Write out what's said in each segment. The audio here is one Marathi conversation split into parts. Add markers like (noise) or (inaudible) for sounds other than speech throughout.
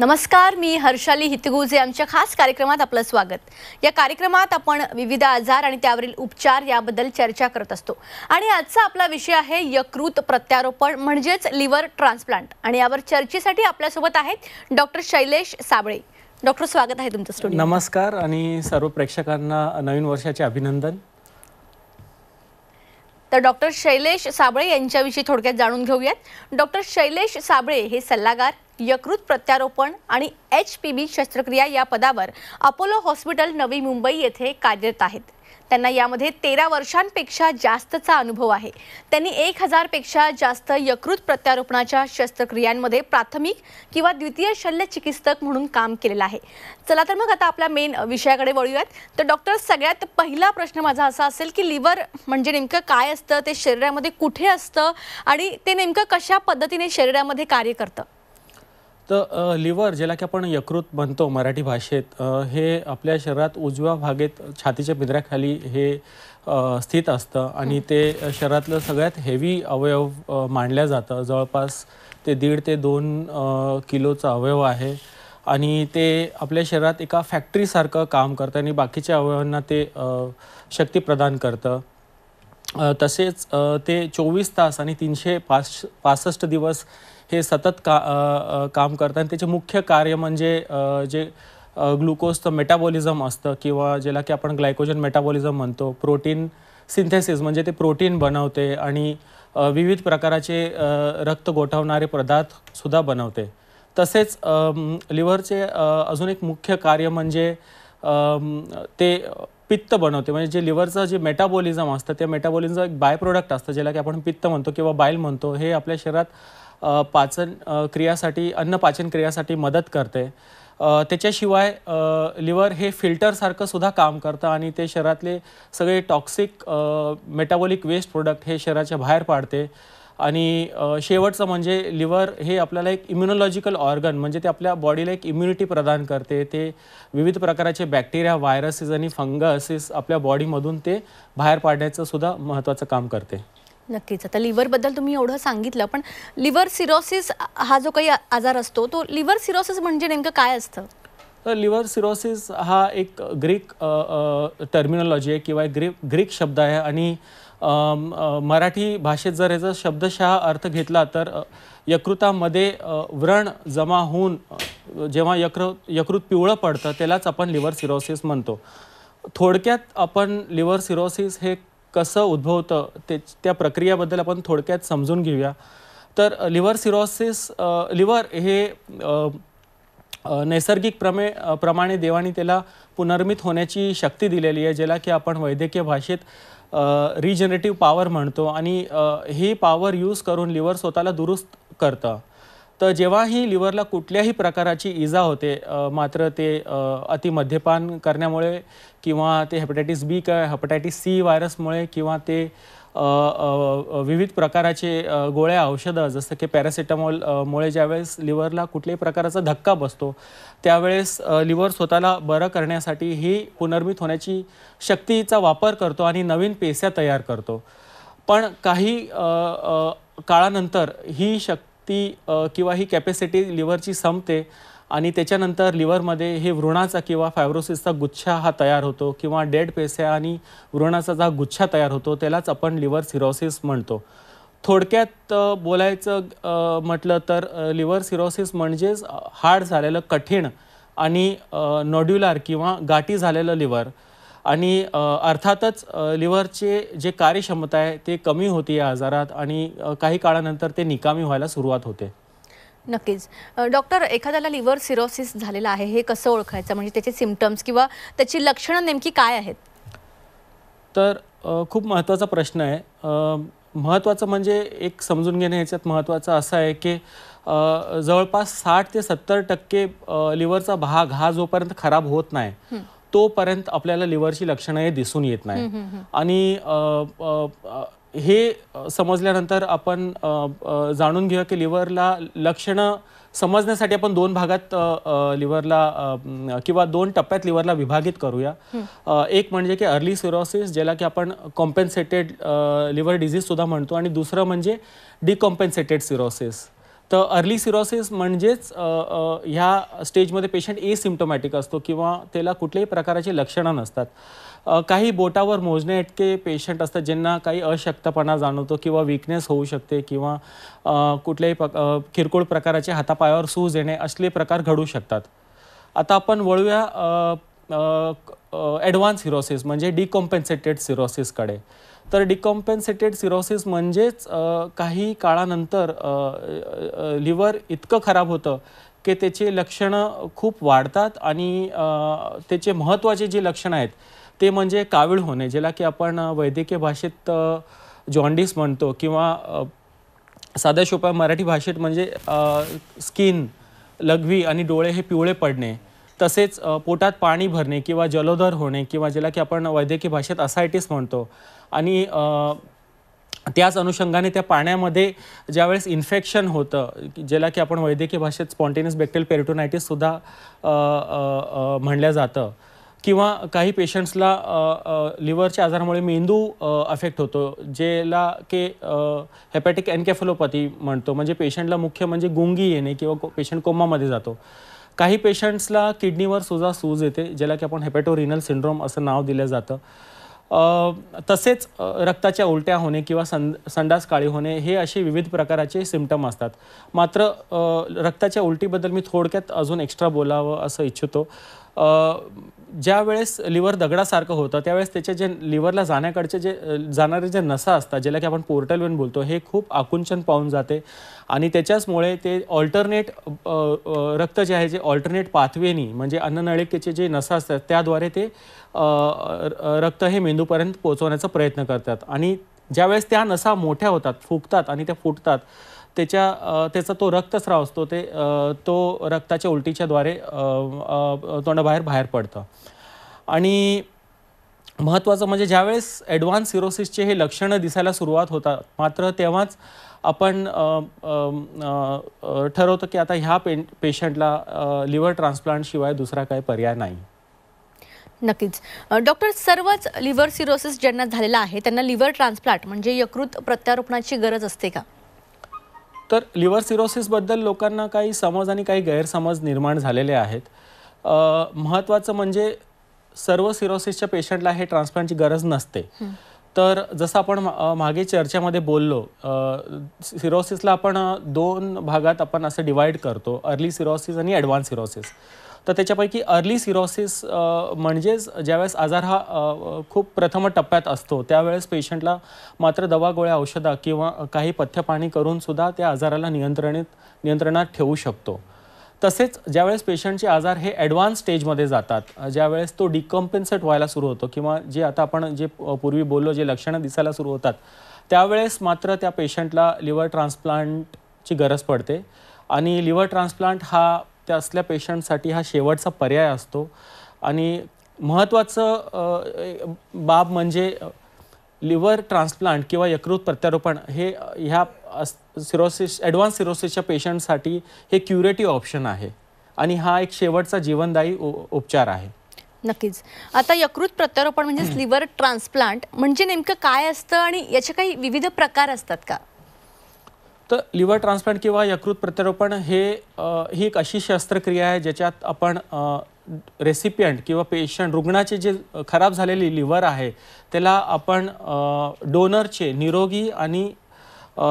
नमस्कार मी हर्षाली हितगुजे आमच्या खास कार्यक्रमात आपलं स्वागत या कार्यक्रमात आपण विविध आजार आणि त्यावरील उपचार याबद्दल चर्चा करत असतो आणि आजचा आपला विषय आहे यकृत प्रत्यारोपण म्हणजेच लिव्हर ट्रान्सप्लांट आणि यावर चर्चेसाठी आपल्यासोबत आहेत डॉक्टर शैलेश साबळे डॉक्टर स्वागत आहे तुमचं स्टुडिओ नमस्कार आणि सर्व प्रेक्षकांना नवीन वर्षाचे अभिनंदन तर डॉक्टर शैलेश साबळे यांच्याविषयी थोडक्यात जाणून घेऊयात डॉक्टर शैलेश साबळे हे सल्लागार यकृत प्रत्यारोपण आणि एच पी बी शस्त्रक्रिया या पदावर अपोलो हॉस्पिटल नवी मुंबई येथे कार्यरत आहेत त्यांना यामध्ये तेरा वर्षांपेक्षा जास्तचा अनुभव आहे त्यांनी एक हजारपेक्षा जास्त यकृत प्रत्यारोपणाच्या शस्त्रक्रियांमध्ये प्राथमिक किंवा द्वितीय शल्य चिकित्सक म्हणून काम केलेलं आहे चला तर मग आता आपल्या मेन विषयाकडे वळूयात तर डॉक्टर सगळ्यात पहिला प्रश्न माझा असा असेल की लिव्हर म्हणजे नेमकं काय असतं ते शरीरामध्ये कुठे असतं आणि ते नेमकं कशा पद्धतीने शरीरामध्ये कार्य करतं तर लिव्हर ज्याला की आपण यकृत म्हणतो मराठी भाषेत हे आपल्या शरीरात उजव्या भागेत छातीच्या पिंजऱ्याखाली हे स्थित असतं आणि ते शरीरातलं सगळ्यात हेवी अवयव मांडल्या जातं जवळपास ते दीड ते दोन किलोचं अवयव आहे आणि ते आपल्या शरीरात एका फॅक्टरीसारखं काम करतं आणि बाकीच्या अवयवांना ते शक्ती प्रदान करतं तसेच ते चोवीस तास आणि तीनशे पास पासष्ट दिवस हे सतत का आ, आ, काम करतात त्याचे मुख्य कार्य म्हणजे जे ग्लुकोजचं मेटाबॉलिझम असतं किंवा ज्याला की आपण ग्लायकोजन मेटाबॉलिझम म्हणतो प्रोटीन सिंथेसिस म्हणजे ते प्रोटीन बनवते आणि विविध प्रकाराचे रक्त गोठवणारे पदार्थसुद्धा बनवते तसेच लिव्हरचे अजून एक मुख्य कार्य म्हणजे ते पित्त बनवते म्हणजे जे लिव्हरचं जे मेटाबॉलिझम असतं त्या मेटाबॉलिझमचं एक बाय प्रोडक्ट असतं ज्याला की आपण पित्त म्हणतो किंवा बाईल म्हणतो हे आपल्या शरीरात पाचन क्रियासाठी अन्न पाचन क्रियासाठी मदत करते त्याच्याशिवाय लिव्हर हे फिल्टरसारखं सुद्धा काम करतं आणि ते शहरातले सगळे टॉक्सिक मेटाबॉलिक वेस्ट प्रोडक्ट हे शरीराच्या बाहेर पाडते आणि शेवटचं म्हणजे लिव्हर हे आपल्याला एक इम्युनॉलॉजिकल ऑर्गन म्हणजे ते आपल्या बॉडीला एक इम्युनिटी प्रदान करते ते विविध प्रकारचे बॅक्टेरिया व्हायरसेस आणि फंगसेस आपल्या बॉडीमधून ते बाहेर पाडण्याचं सुद्धा महत्त्वाचं काम करते नक्कीच आता लिव्हरबद्दल तुम्ही एवढं सांगितलं पण लिव्हर सिरोसिस हा जो काही आजार असतो तो लिव्हर सिरोसिस म्हणजे नेमकं काय असतं तर लिव्हर सिरोसिस हा एक ग्रीक टर्मिनॉलॉजी आहे किंवा एक ग्रीक ग्रीक शब्द आहे आणि मराठी भाषेत जर याचा शब्दशः अर्थ घेतला तर यकृतामध्ये व्रण जमा होऊन जेव्हा यकृ यकृत पिवळं पडतं त्यालाच आपण लिव्हर सिरोसिस म्हणतो थोडक्यात आपण लिव्हर सिरोसिस हे कसं उद्भवतं ते त्या प्रक्रियाबद्दल आपण थोडक्यात समजून घेऊया तर लिव्हर सिरोसिस लिव्हर हे नैसर्गिक प्रमे प्रमाणे देवाने त्याला पुनर्मित होण्याची शक्ती दिलेली आहे ज्याला की आपण वैद्यकीय भाषेत रिजनरेटिव्ह पॉवर म्हणतो आणि ही पॉवर यूज करून लिव्हर स्वतःला दुरुस्त करतं तर जेव्हाही लिव्हरला कुठल्याही प्रकाराची इजा होते मात्र ते अतिमद्यपान करण्यामुळे किंवा ते हेपटायटिस बी काय हेपटायटिस सी व्हायरसमुळे किंवा ते विविध प्रकाराचे गोळ्या औषधं जसं की पॅरासिटामॉलमुळे ज्यावेळेस लिव्हरला कुठल्याही प्रकाराचा धक्का बसतो त्यावेळेस लिव्हर स्वतःला बरं करण्यासाठी ही पुनर्मित होण्याची शक्तीचा वापर करतो आणि नवीन पेस्या तयार करतो पण काही काळानंतर ही शक्ती ती किंवा ही कॅपॅसिटी लिव्हरची संपते आणि त्याच्यानंतर लिव्हरमध्ये हे वृणाचा किंवा फायब्रोसिसचा गुच्छा हा तयार होतो किंवा डेड पेस्या आणि वृणाचा जा गुच्छा तयार होतो त्यालाच आपण लिव्हर सिरोसिस म्हणतो थोडक्यात बोलायचं म्हटलं तर लिव्हर सिरोसिस म्हणजेच हार्ड झालेलं कठीण आणि नॉड्युलार किंवा गाठी झालेलं लिव्हर आणि अर्थातच लिव्हरचे जे कार्यक्षमता आहे ते कमी होते या आजारात आणि काही काळानंतर ते निकामी व्हायला सुरुवात होते नक्कीच डॉक्टर एखाद्याला लिव्हर सिरोसिस झालेला आहे हे कसं ओळखायचं म्हणजे त्याचे सिमटम्स किंवा त्याची लक्षणं नेमकी काय आहेत तर खूप महत्त्वाचा प्रश्न आहे महत्त्वाचं म्हणजे एक समजून घेणे ह्याच्यात महत्त्वाचं असं आहे की जवळपास साठ ते सत्तर टक्के लिव्हरचा भाग हा जोपर्यंत खराब होत नाही तोपर्यंत आपल्याला लिव्हरची लक्षणं हे दिसून येत नाही आणि हे समजल्यानंतर आपण जाणून घेऊया की लिव्हरला लक्षणं समजण्यासाठी आपण दोन भागात लिव्हरला किंवा दोन टप्प्यात लिव्हरला विभागित करूया एक म्हणजे की अर्ली सिरोसिस ज्याला की आपण कॉम्पेन्सेटेड लिव्हर डिझीज सुद्धा म्हणतो आणि दुसरं म्हणजे डिकॉम्पेन्सेटेड सिरोसिस तर अर्ली सिरोसिस म्हणजेच ह्या स्टेजमध्ये पेशंट ए सिम्टोमॅटिक असतो किंवा त्याला कुठल्याही प्रकाराची लक्षणं नसतात काही बोटावर मोजणे इतके पेशंट असतात ज्यांना काही अशक्तपणा जाणवतो किंवा विकनेस होऊ शकते किंवा कुठल्याही प किरकोळ प्रकाराचे हातापायावर सूज येणे असले प्रकार घडू शकतात आता आपण वळूया ॲडव्हान्स सिरोसिस म्हणजे डिकॉम्पेन्सेटेड सिरोसिसकडे तर डिकॉम्पेन्सेटेड सिरोसिस म्हणजेच काही काळानंतर लिव्हर इतकं खराब होतं की त्याचे लक्षणं खूप वाढतात आणि त्याचे महत्त्वाचे जे लक्षणं आहेत ते म्हणजे कावीळ होणे ज्याला की आपण वैद्यकीय भाषेत जॉन्डिस म्हणतो किंवा साध्या सोप्या मराठी भाषेत म्हणजे स्किन लघवी आणि डोळे हे पिवळे पडणे तसेच पोटात पाणी भरणे किंवा जलोदर होणे किंवा ज्याला की आपण वैद्यकीय भाषेत असायटीस म्हणतो आणि त्याच अनुषंगाने त्या पाण्यामध्ये ज्यावेळेस इन्फेक्शन होतं ज्याला की आपण वैद्यकीय भाषेत स्पॉन्टेनियस बॅक्टेरियल पेरिटोनायटिससुद्धा म्हणलं जातं किंवा काही पेशंट्सला लिव्हरच्या आजारामुळे मेंदू अफेक्ट होतो ज्याला के हेपॅटिक एनकॅफलोपॅथी म्हणतो म्हणजे पेशंटला मुख्य म्हणजे गुंगी येणे किंवा पेशंट कोमामध्ये जातो काही पेशंट्सला किडनीवर सुद्धा सूज येते ज्याला की आपण हेपेटोरिनल सिंड्रोम असं नाव दिलं जातं तसेच रक्ताच्या उलट्या होणे किंवा सं संडास काळी होणे हे असे विविध प्रकाराचे सिमटम असतात मात्र रक्ताच्या उलटीबद्दल मी थोडक्यात अजून एक्स्ट्रा बोलावं असं इच्छितो ज्या वेळेस लिव्हर दगडासारखं होतं त्यावेळेस त्याचे जे लिव्हरला जाण्याकडचे जे जाणारे जे नसा असतात ज्याला की आपण पोर्टल वेन बोलतो हे खूप आकुंचन पाहून जाते आणि त्याच्याचमुळे ते ऑल्टरनेट रक्त जे आहे जे ऑल्टरनेट पाथवेनी म्हणजे अन्ननळिकेचे जे नसा असतात त्याद्वारे ते रक्त हे मेंदूपर्यंत पोहोचवण्याचा प्रयत्न करतात आणि ज्यावेळेस त्या नसा मोठ्या होतात फुगतात आणि त्या फुटतात त्याच्या त्याचा तो रक्तस्राव असतो ते तो रक्ताच्या उलटीच्या द्वारे तोंडाबाहेर बाहेर पडतं आणि महत्त्वाचं म्हणजे ज्यावेळेस ॲडव्हान्स सिरोसिसचे हे लक्षणं दिसायला सुरुवात होतात मात्र तेव्हाच आपण ठरवतो की आता ह्या पे पेशंटला लिव्हर ट्रान्सप्लांटशिवाय दुसरा काही पर्याय नाही नक्कीच डॉक्टर सर्वच लिव्हर सिरोसिस ज्यांना झालेला आहे त्यांना लिव्हर ट्रान्सप्लांट म्हणजे यकृत प्रत्यारोपणाची गरज असते का तर लिव्हर सिरोसिसबद्दल लोकांना काही समज आणि काही गैरसमज निर्माण झालेले आहेत महत्त्वाचं म्हणजे सर्व सिरोसिसच्या पेशंटला हे ट्रान्सप्लांटची गरज नसते तर जसं आपण मागे चर्चेमध्ये बोललो सिरोसिसला आपण दोन भागात आपण असं डिवाईड करतो अर्ली सिरोसिस आणि ॲडव्हान्स सिरोसिस तर त्याच्यापैकी अर्ली सिरोसिस म्हणजेच ज्यावेळेस आजार हा खूप प्रथम टप्प्यात असतो त्यावेळेस पेशंटला मात्र दवा गोळ्या औषधं किंवा काही पथ्यपाणी करूनसुद्धा त्या आजाराला नियंत्रणित नियंत्रणात ठेवू शकतो तसेच ज्यावेळेस पेशंटचे आजार हे ॲडव्हान्स स्टेजमध्ये जातात ज्यावेळेस तो डिकम्पेन्सेट व्हायला सुरू होतो किंवा जे आता आपण जे पूर्वी बोललो जे लक्षणं दिसायला सुरू होतात त्यावेळेस मात्र त्या पेशंटला लिव्हर ट्रान्सप्लांटची गरज पडते आणि लिव्हर ट्रान्सप्लांट हा त्या असल्या पेशंटसाठी हा शेवटचा पर्याय असतो आणि महत्त्वाचं बाब म्हणजे लिव्हर ट्रान्सप्लांट किंवा यकृत प्रत्यारोपण हे ह्या सिरोसिस ॲडव्हान्स सिरोसिसच्या पेशंटसाठी हे क्युरेटिव्ह ऑप्शन आहे आणि हा एक शेवटचा जीवनदायी उपचार आहे नक्कीच आता यकृत प्रत्यारोपण म्हणजे लिव्हर ट्रान्सप्लांट म्हणजे नेमकं काय असतं आणि याचे काही विविध प्रकार असतात का तर लिव्हर ट्रान्सप्लांट किंवा यकृत प्रत्यारोपण हे ही एक अशी शस्त्रक्रिया आहे ज्याच्यात आपण रेसिपियंट किंवा पेशंट रुग्णाचे जे खराब झालेली लिव्हर आहे त्याला आपण डोनरचे निरोगी आणि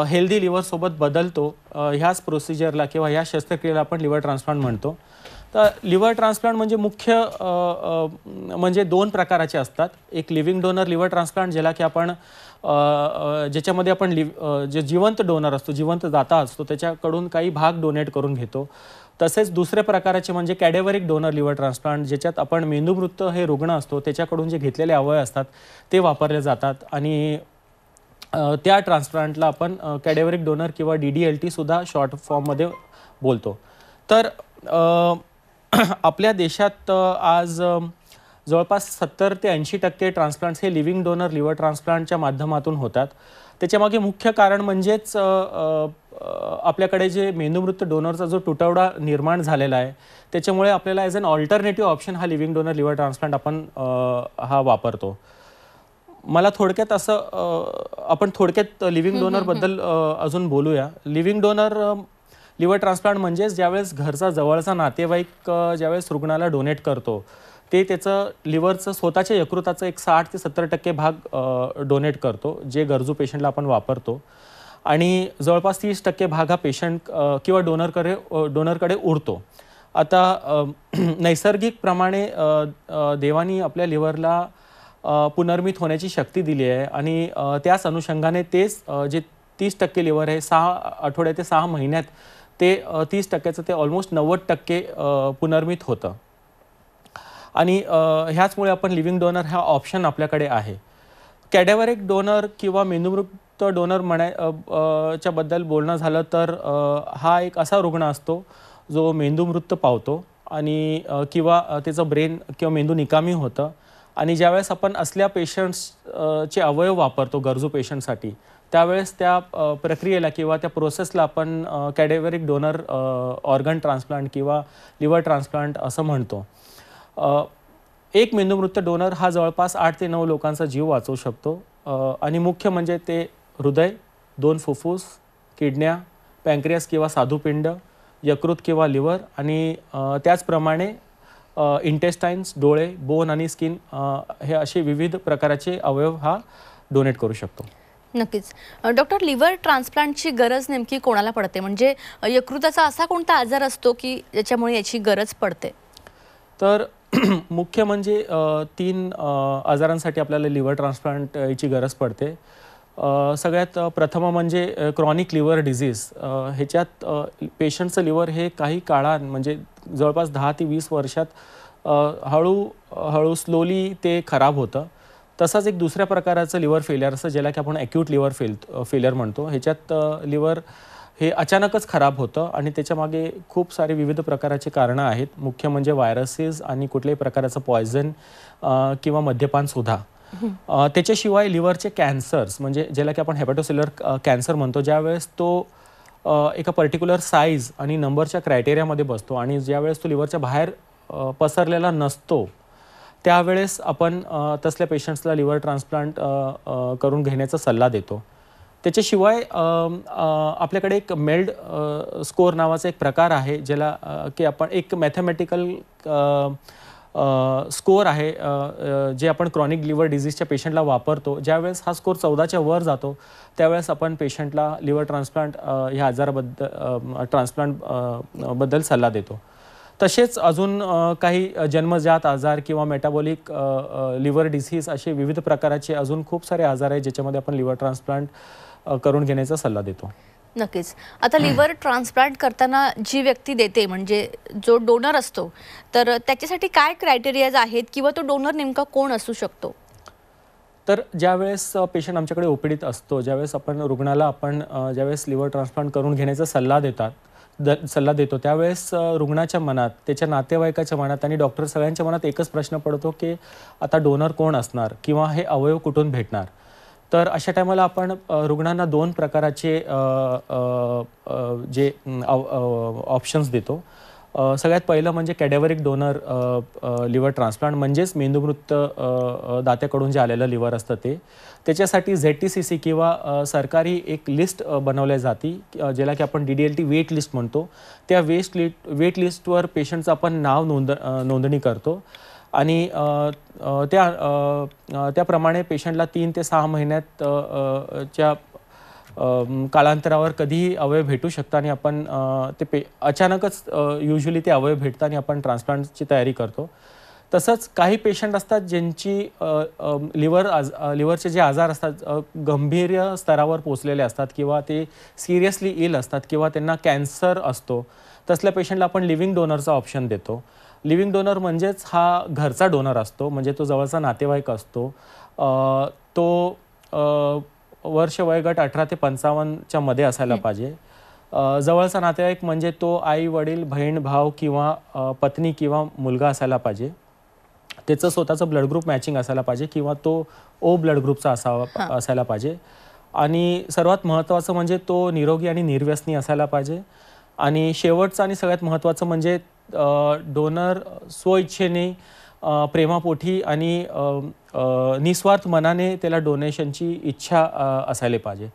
हेल्दी लिव्हरसोबत बदलतो ह्याच प्रोसिजरला किंवा ह्या शस्त्रक्रियेला आपण लिव्हर ट्रान्सप्लांट म्हणतो तर लिव्हर ट्रान्सप्लांट म्हणजे मुख्य म्हणजे दोन प्रकाराचे असतात एक लिव्हिंग डोनर लिव्हर ट्रान्सप्लांट ज्याला की आपण ज्याच्यामध्ये आपण लिव जे जिवंत डोनर असतो जिवंत दाता असतो त्याच्याकडून काही भाग डोनेट करून घेतो तसेच दुसरे प्रकाराचे म्हणजे कॅडेवरिक डोनर लिव्हर ट्रान्सप्लांट ज्याच्यात आपण मेंदूमृत हे रुग्ण असतो त्याच्याकडून जे घेतलेले अवयव असतात ते वापरले जातात आणि त्या ट्रान्सप्लांटला आपण कॅडेवरिक डोनर किंवा डी डी एल टीसुद्धा शॉर्ट फॉर्ममध्ये बोलतो तर (clears throat) आपल्या देशात आज जवळपास सत्तर ते ऐंशी टक्के ट्रान्सप्लांट्स हे लिव्हिंग डोनर लिव्हर ट्रान्सप्लांटच्या माध्यमातून होतात त्याच्यामागे मुख्य कारण म्हणजेच आपल्याकडे जे मेंदूमृत डोनरचा जो तुटवडा निर्माण झालेला आहे त्याच्यामुळे आपल्याला ॲज अन ऑल्टरनेटिव्ह ऑप्शन हा लिव्हिंग डोनर लिव्हर ट्रान्सप्लांट आपण हा वापरतो मला थोडक्यात असं आपण थोडक्यात लिव्हिंग डोनरबद्दल अजून बोलूया लिव्हिंग डोनर लिव्हर ट्रान्सप्लांट म्हणजेच ज्यावेळेस घरचा जवळचा नातेवाईक ज्यावेळेस रुग्णाला डोनेट करतो ते त्याचं लिव्हरचं स्वतःच्या यकृताचं एक साठ ते सत्तर टक्के भाग डोनेट करतो जे गरजू पेशंटला आपण वापरतो आणि जवळपास तीस टक्के भाग हा पेशंट किंवा डोनरकडे डोनरकडे उरतो आता (clears throat) नैसर्गिकप्रमाणे देवानी आपल्या लिव्हरला पुनर्मित होण्याची शक्ती दिली आहे आणि त्याच अनुषंगाने तेच जे तीस टक्के लिव्हर आहे सहा आठवड्या ते सहा महिन्यात ते तीस टक्क्याचं ते ऑलमोस्ट नव्वद टक्के पुनर्मित होतं आणि ह्याचमुळे आपण लिव्हिंग डोनर हा ऑप्शन आपल्याकडे आहे कॅडेवरिक डोनर किंवा मेंदुमृत डोनर म्हणाय च्या बद्दल बोलणं झालं तर हा एक असा रुग्ण असतो जो मेंदुमृत पावतो आणि किंवा त्याचं ब्रेन किंवा मेंदू निकामी होतं आणि ज्यावेळेस आपण असल्या पेशंट्सचे अवयव वापरतो गरजू पेशंटसाठी त्यावेळेस त्या प्रक्रियेला किंवा त्या प्रोसेसला आपण कॅडेवरिक डोनर ऑर्गन ट्रान्सप्लांट किंवा लिव्हर ट्रान्सप्लांट असं म्हणतो एक मेंदूमृत डोनर हा जवळपास आठ ते नऊ लोकांचा जीव वाचवू शकतो आणि मुख्य म्हणजे ते हृदय दोन फुफ्फुस किडन्या पँक्रियस किंवा साधुपिंड यकृत किंवा लिव्हर आणि त्याचप्रमाणे इंटेस्टाईन्स डोळे बोन आणि स्किन हे असे विविध प्रकाराचे अवयव हा डोनेट करू शकतो नक्कीच डॉक्टर लिव्हर ट्रान्सप्लांटची गरज नेमकी कोणाला पडते म्हणजे यकृताचा असा कोणता आजार असतो की ज्याच्यामुळे याची गरज पडते तर (clears throat) मुख्य म्हणजे तीन आजारांसाठी आपल्याला लिव्हर ट्रान्सप्लांट याची गरज पडते सगळ्यात प्रथम म्हणजे क्रॉनिक लिव्हर डिझीज ह्याच्यात पेशंटचं लिव्हर हे काही काळां म्हणजे जवळपास दहा ते वीस वर्षात हळू हळू स्लोली ते खराब होतं तसाच एक दुसऱ्या प्रकाराचं लिव्हर फेलियर असं ज्याला की आपण ॲक्यूट लिव्हर फेल फेलियर म्हणतो ह्याच्यात लिव्हर हे अचानकच खराब होतं आणि त्याच्यामागे खूप सारे विविध प्रकाराचे कारणं आहेत मुख्य म्हणजे व्हायरसेस आणि कुठल्याही प्रकाराचं पॉयझन किंवा मद्यपानसुद्धा त्याच्याशिवाय लिव्हरचे कॅन्सर्स म्हणजे ज्याला की आपण हेपॅटोसिलर कॅन्सर म्हणतो ज्यावेळेस तो एका पर्टिक्युलर साईज आणि नंबरच्या क्रायटेरियामध्ये बसतो आणि ज्यावेळेस तो लिव्हरच्या बाहेर पसरलेला नसतो त्यावेळेस आपण तसल्या पेशंट्सला लिव्हर ट्रान्सप्लांट करून घेण्याचा सल्ला देतो त्याच्याशिवाय आपल्याकडे एक मेल्ड स्कोअर नावाचा एक प्रकार आहे ज्याला की आपण एक मॅथमॅटिकल स्कोअर आहे जे आपण क्रॉनिक लिव्हर डिझीजच्या पेशंटला वापरतो ज्यावेळेस हा स्कोअर चौदाच्या वर जातो त्यावेळेस आपण पेशंटला लिव्हर ट्रान्सप्लांट ह्या आजाराबद्दल ट्रान्सप्लांट बद्दल सल्ला देतो तसेच अजून काही जन्मजात आजार किंवा मेटाबॉलिक लिव्हर डिसीज असे विविध प्रकाराचे अजून खूप सारे आजार आहेत ज्याच्यामध्ये आपण लिव्हर ट्रान्सप्लांट करून घेण्याचा सल्ला देतो नक्कीच आता लिव्हर ट्रान्सप्लांट करताना जी व्यक्ती देते म्हणजे जो डोनर असतो तर त्याच्यासाठी काय क्रायटेरियाज आहेत किंवा तो डोनर नेमका कोण असू शकतो तर ज्यावेळेस पेशंट आमच्याकडे ओपीडीत असतो ज्यावेळेस आपण रुग्णाला आपण ज्यावेळेस लिव्हर ट्रान्सप्लांट करून घेण्याचा सल्ला देतात द सल्ला देतो त्यावेळेस रुग्णाच्या मनात त्याच्या नातेवाईकाच्या मनात आणि डॉक्टर सगळ्यांच्या मनात एकच प्रश्न पडतो की आता डोनर कोण असणार किंवा हे अवयव कुठून भेटणार तर अशा टायमाला आपण रुग्णांना दोन प्रकाराचे जे ऑप्शन्स देतो सगळ्यात पहिलं म्हणजे कॅडेवरिक डोनर लिव्हर ट्रान्सप्लांट म्हणजेच मेंदूमृत दात्याकडून जे आलेलं लिव्हर असतं ते त्याच्यासाठी झेड टी सी सी किंवा सरकारी एक लिस्ट बनवल्या जाती ज्याला की आपण D D L T wait list म्हणतो त्या वेस्ट लिट वेट लिस्टवर पेशंटचं आपण नाव नोंद नोंदणी करतो आणि त्या त्याप्रमाणे पेशंटला तीन ते सहा महिन्यात च्या कालांतरावर कधीही अवयव भेटू शकतात आणि आपण ते पे अचानकच युजली ते अवयव भेटतात आणि आपण ट्रान्सप्लांटची तयारी करतो तसंच काही पेशंट असतात ज्यांची लिव्हर आज लिव्हरचे जे आजार असतात गंभीर स्तरावर पोचलेले असतात किंवा ते सिरियसली इल असतात किंवा त्यांना कॅन्सर असतो तसल्या पेशंटला आपण लिव्हिंग डोनरचा ऑप्शन देतो लिव्हिंग डोनर म्हणजेच हा घरचा डोनर असतो म्हणजे तो जवळचा नातेवाईक असतो तो वर्ष वयगट अठरा ते पंचावन्नच्या मध्ये असायला पाहिजे जवळचा नातेवाईक म्हणजे तो आई वडील बहीण भाव किंवा पत्नी किंवा मुलगा असायला पाहिजे त्याचं स्वतःचं ब्लड ग्रुप मॅचिंग असायला पाहिजे किंवा तो ओ ब्लड ग्रुपचा असावा असायला पाहिजे आणि सर्वात महत्त्वाचं म्हणजे तो निरोगी आणि निर्व्यसनी असायला पाहिजे आणि शेवटचं आणि सगळ्यात महत्त्वाचं म्हणजे डोनर स्वइच्छेने प्रेमापोठी आणि निस्वार्थ मनाने त्याला डोनेशनची इच्छा असायला पाहिजे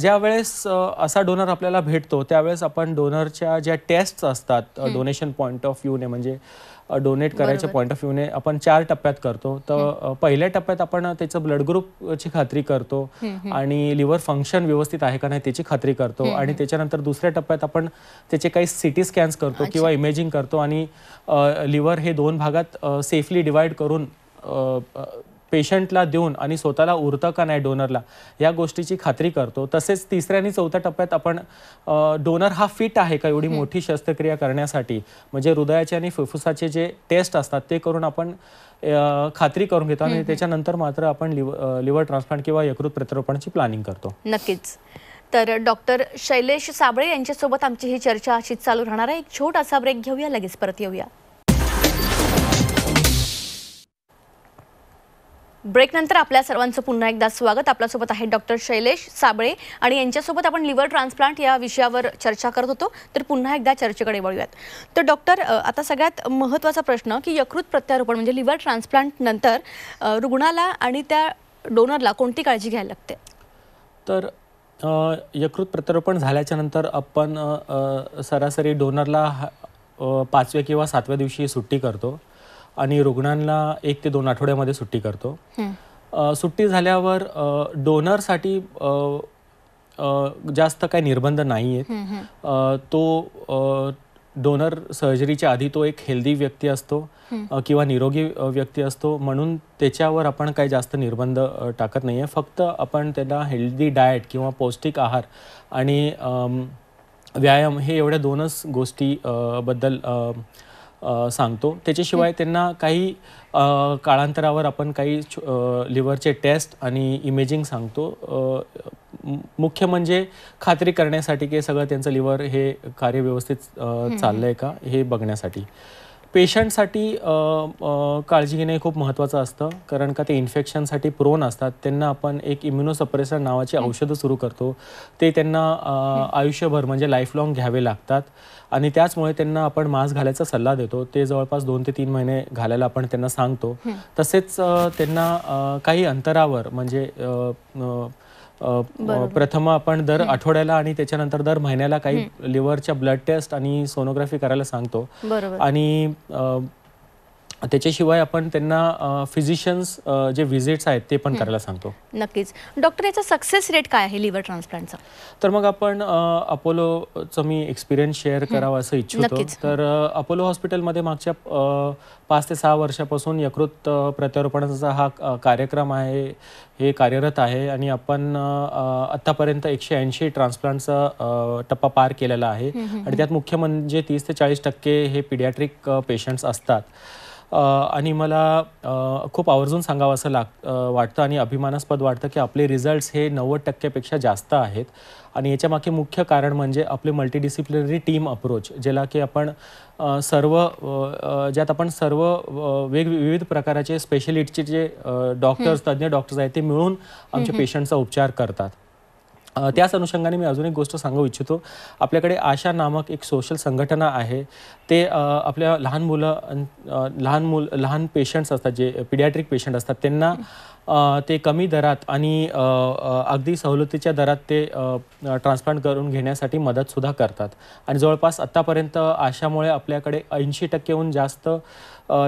ज्या वेळेस असा डोनर आपल्याला भेटतो त्यावेळेस आपण डोनरच्या ज्या टेस्ट असतात डोनेशन पॉईंट ऑफ व्ह्यूने म्हणजे डोनेट करायच्या पॉईंट ऑफ व्ह्यूने आपण चार टप्प्यात करतो तर पहिल्या टप्प्यात आपण त्याचं ब्लड ग्रुपची खात्री करतो आणि लिव्हर फंक्शन व्यवस्थित आहे का नाही त्याची खात्री करतो आणि त्याच्यानंतर दुसऱ्या टप्प्यात आपण त्याचे काही सिटी स्कॅन्स करतो किंवा इमेजिंग करतो आणि लिव्हर हे दोन भागात सेफली डिवाइड करून पेशंटला देऊन आणि स्वतःला उरतं का नाही डोनरला या गोष्टीची खात्री करतो तसेच तिसऱ्या आणि चौथ्या टप्प्यात आपण डोनर हा फिट आहे का एवढी मोठी शस्त्रक्रिया करण्यासाठी म्हणजे हृदयाचे आणि फुफ्फुसाचे जे टेस्ट असतात ते करून आपण खात्री करून घेतो आणि त्याच्यानंतर मात्र आपण लिव लिव्हर ट्रान्सप्लांट किंवा यकृत प्रत्यारोपणाची प्लॅनिंग करतो नक्कीच तर डॉक्टर शैलेश साबळे यांच्यासोबत आमची ही चर्चा अशीच चालू राहणार आहे एक छोटासा ब्रेक घेऊया लगेच परत येऊया ब्रेकनंतर आपल्या सर्वांचं पुन्हा एकदा स्वागत आपल्यासोबत आहे डॉक्टर शैलेश साबळे आणि यांच्यासोबत आपण लिव्हर ट्रान्सप्लांट या विषयावर चर्चा करत होतो तर पुन्हा एकदा चर्चेकडे वळूयात तर डॉक्टर आता सगळ्यात महत्त्वाचा प्रश्न की यकृत प्रत्यारोपण म्हणजे लिव्हर ट्रान्सप्लांटनंतर रुग्णाला आणि त्या डोनरला कोणती काळजी घ्यायला लागते तर यकृत प्रत्यारोपण झाल्याच्या नंतर आपण सरासरी डोनरला पाचव्या किंवा सातव्या दिवशी सुट्टी करतो आणि रुग्णांना एक ते दोन आठवड्यामध्ये सुट्टी करतो सुट्टी झाल्यावर डोनरसाठी जास्त काही निर्बंध नाही आहेत तो डोनर सर्जरीच्या आधी तो एक हेल्दी व्यक्ती असतो किंवा निरोगी व्यक्ती असतो म्हणून त्याच्यावर आपण काही जास्त निर्बंध टाकत नाही आहे फक्त आपण त्याला हेल्दी डाएट किंवा पौष्टिक आहार आणि व्यायाम हे एवढ्या दोनच गोष्टी बद्दल सांगतो त्याच्याशिवाय त्यांना काही काळांतरावर आपण काही लिव्हरचे टेस्ट आणि इमेजिंग सांगतो मुख्य म्हणजे खात्री करण्यासाठी की सगळं त्यांचं लिव्हर हे कार्य व्यवस्थित चाललं का हे बघण्यासाठी पेशंटसाठी काळजी घेणे खूप महत्त्वाचं असतं कारण का ते इन्फेक्शनसाठी प्रोन असतात त्यांना आपण एक इम्युनोसप्रेसर नावाची औषधं सुरू करतो ते त्यांना आयुष्यभर म्हणजे लाईफ लॉंग घ्यावे लागतात आणि त्याचमुळे त्यांना आपण मास्क घालायचा सल्ला देतो ते जवळपास दोन ते तीन महिने घालायला आपण त्यांना सांगतो तसेच त्यांना काही अंतरावर म्हणजे प्रथम आपण दर आठवड्याला आणि त्याच्यानंतर दर महिन्याला काही लिव्हरच्या ब्लड टेस्ट आणि सोनोग्राफी करायला सांगतो आणि त्याच्याशिवाय आपण त्यांना फिजिशियन्स जे व्हिजिट्स आहेत ते पण करायला सांगतो नक्कीच डॉक्टर याचा सक्सेस रेट काय आहे लिव्हर ट्रान्सप्लांटचा तर मग आपण अपोलोचं मी एक्सपिरियन्स शेअर करावा असं इच्छितो तर अपोलो हॉस्पिटलमध्ये मागच्या पाच ते सहा वर्षापासून यकृत प्रत्यारोपणाचा हा कार्यक्रम आहे हे कार्यरत आहे आणि आपण आत्तापर्यंत एकशे ऐंशी ट्रान्सप्लांटचा टप्पा पार केलेला आहे आणि त्यात मुख्य म्हणजे तीस ते चाळीस टक्के हे पिडियाट्रिक पेशंट्स असतात आणि मला खूप आवर्जून सांगावं असं लाग वाटतं आणि अभिमानास्पद वाटतं की आपले रिझल्ट्स हे नव्वद टक्क्यापेक्षा जास्त आहेत आणि याच्यामागे मुख्य कारण म्हणजे आपले मल्टीडिसिप्लिनरी टीम अप्रोच ज्याला की आपण सर्व ज्यात आपण सर्व वेग विविध प्रकाराचे स्पेशलिस्टचे जे डॉक्टर्स तज्ज्ञ डॉक्टर्स आहेत ते मिळून आमच्या पेशंटचा उपचार करतात त्याच अनुषंगाने मी अजून एक गोष्ट सांगू इच्छितो आपल्याकडे आशा नामक एक सोशल संघटना आहे ते आपल्या लहान मुलं लहान मुल लहान पेशंट्स असतात जे पिडियाट्रिक पेशंट असतात त्यांना ते कमी दरात आणि अगदी सवलतीच्या दरात ते ट्रान्सप्लांट करून घेण्यासाठी मदतसुद्धा करतात आणि जवळपास आत्तापर्यंत अशामुळे आपल्याकडे ऐंशी टक्केहून जास्त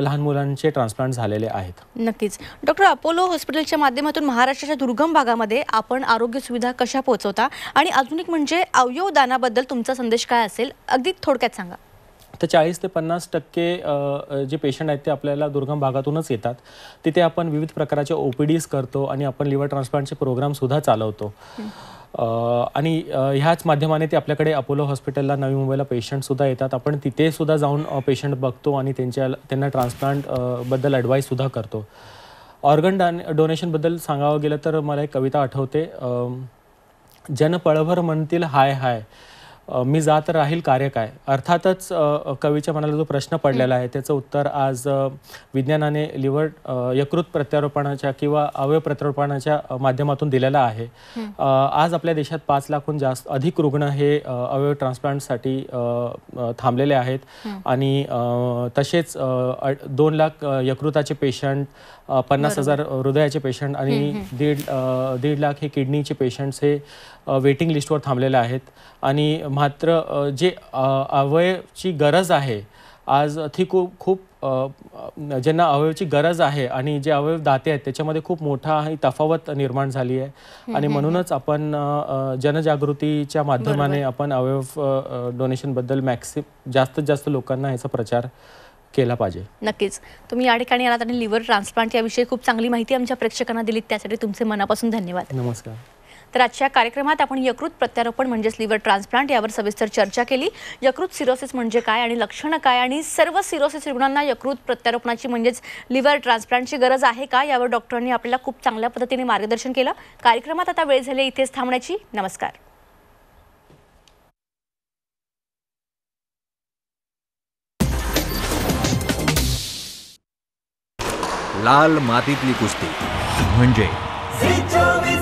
लहान मुलांचे ट्रान्सप्लांट झालेले आहेत नक्कीच डॉक्टर अपोलो हॉस्पिटलच्या माध्यमातून महाराष्ट्राच्या दुर्गम भागामध्ये आपण आरोग्य सुविधा कशा पोहोचवता आणि अजून एक म्हणजे अवयव दानाबद्दल तुमचा संदेश काय असेल अगदी थोडक्यात सांगा तर चाळीस ते पन्नास टक्के जे पेशंट आहेत ते आपल्याला दुर्गम भागातूनच येतात तिथे आपण विविध प्रकारच्या ओ पी डीज करतो आणि आपण लिव्हर ट्रान्सप्लांटचे प्रोग्रामसुद्धा चालवतो आणि ह्याच माध्यमाने ते आपल्याकडे अपोलो हॉस्पिटलला नवी मुंबईला पेशंटसुद्धा येतात आपण तिथे सुद्धा जाऊन पेशंट बघतो आणि त्यांच्या त्यांना ट्रान्सप्लांट ट्रान्सप्लांटबद्दल ॲडवाईससुद्धा करतो ऑर्गन डॉन डोनेशनबद्दल सांगावं गेलं तर मला एक कविता आठवते पळभर म्हणतील हाय हाय मी जात राहील कार्य काय अर्थातच कवीच्या मनाला जो प्रश्न पडलेला आहे त्याचं उत्तर आज विज्ञानाने लिव्हर यकृत प्रत्यारोपणाच्या किंवा अवयव प्रत्यारोपणाच्या माध्यमातून दिलेला आहे आज आपल्या देशात पाच लाखहून जास्त अधिक रुग्ण हे अवयव ट्रान्सप्लांटसाठी थांबलेले आहेत आणि तसेच दोन लाख यकृताचे पेशंट पन्नास हजार हृदयाचे पेशंट आणि दीड दीड लाख हे किडनीचे पेशंट्स हे वेटिंग लिस्टवर थांबलेले आहेत आणि मात्र जे अवयवची गरज आहे आज ती खूप खूप ज्यांना अवयवची गरज आहे आणि जे अवयव दाते आहेत त्याच्यामध्ये खूप मोठा ही तफावत निर्माण झाली आहे आणि म्हणूनच आपण जनजागृतीच्या माध्यमाने आपण अवयव डोनेशनबद्दल मॅक्सिम जास्तीत जास्त लोकांना याचा प्रचार केला पाहिजे नक्कीच तुम्ही या ठिकाणी आलात आणि लिव्हर ट्रान्सप्लांट याविषयी खूप चांगली माहिती आमच्या प्रेक्षकांना दिली त्यासाठी तुमचे मनापासून धन्यवाद नमस्कार तर आजच्या कार्यक्रमात आपण यकृत प्रत्यारोपण म्हणजेच लिव्हर ट्रान्सप्लांट यावर सविस्तर चर्चा केली यकृत सिरोसिस म्हणजे काय आणि लक्षणं काय आणि सर्व सिरोसिस रुग्णांना यकृत प्रत्यारोपणाची म्हणजेच लिव्हर ट्रान्सप्लांटची गरज आहे का यावर डॉक्टरांनी आपल्याला खूप चांगल्या पद्धतीने मार्गदर्शन केलं कार्यक्रमात आता वेळ झाली इथेच थांबण्याची नमस्कार लाल मातीतली कुस्ती म्हणजे